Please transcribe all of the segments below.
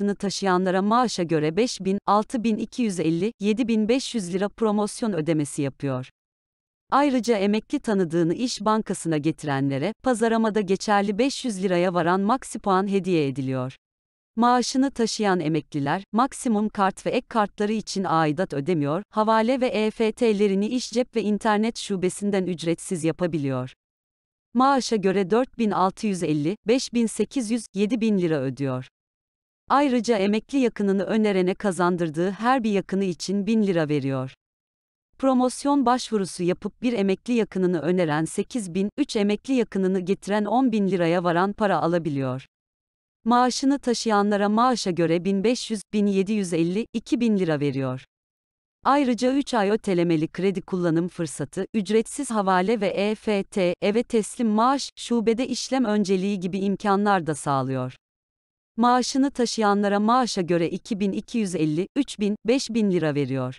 maaşını taşıyanlara maaşa göre 5000, 6250, 7500 lira promosyon ödemesi yapıyor. Ayrıca emekli tanıdığını iş bankasına getirenlere, pazaramada geçerli 500 liraya varan maksi puan hediye ediliyor. Maaşını taşıyan emekliler, maksimum kart ve ek kartları için aidat ödemiyor, havale ve EFT'lerini iş cep ve internet şubesinden ücretsiz yapabiliyor. Maaşa göre 4650, 5800, 7000 lira ödüyor. Ayrıca emekli yakınını önerene kazandırdığı her bir yakını için 1000 lira veriyor. Promosyon başvurusu yapıp bir emekli yakınını öneren 8 3 emekli yakınını getiren 10.000 liraya varan para alabiliyor. Maaşını taşıyanlara maaşa göre 1500, 1750, 2000 lira veriyor. Ayrıca 3 ay ötelemeli kredi kullanım fırsatı, ücretsiz havale ve EFT, eve teslim maaş, şubede işlem önceliği gibi imkanlar da sağlıyor maaşını taşıyanlara maaşa göre 2250, 3000, 5000 lira veriyor.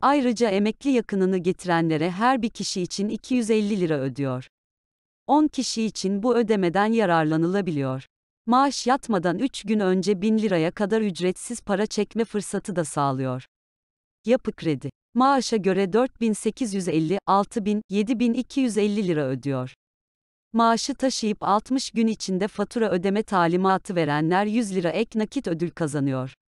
Ayrıca emekli yakınını getirenlere her bir kişi için 250 lira ödüyor. 10 kişi için bu ödemeden yararlanılabiliyor. Maaş yatmadan 3 gün önce 1000 liraya kadar ücretsiz para çekme fırsatı da sağlıyor. Yapı kredi. Maaşa göre 4850, 6000, 7250 lira ödüyor. Maaşı taşıyıp 60 gün içinde fatura ödeme talimatı verenler 100 lira ek nakit ödül kazanıyor.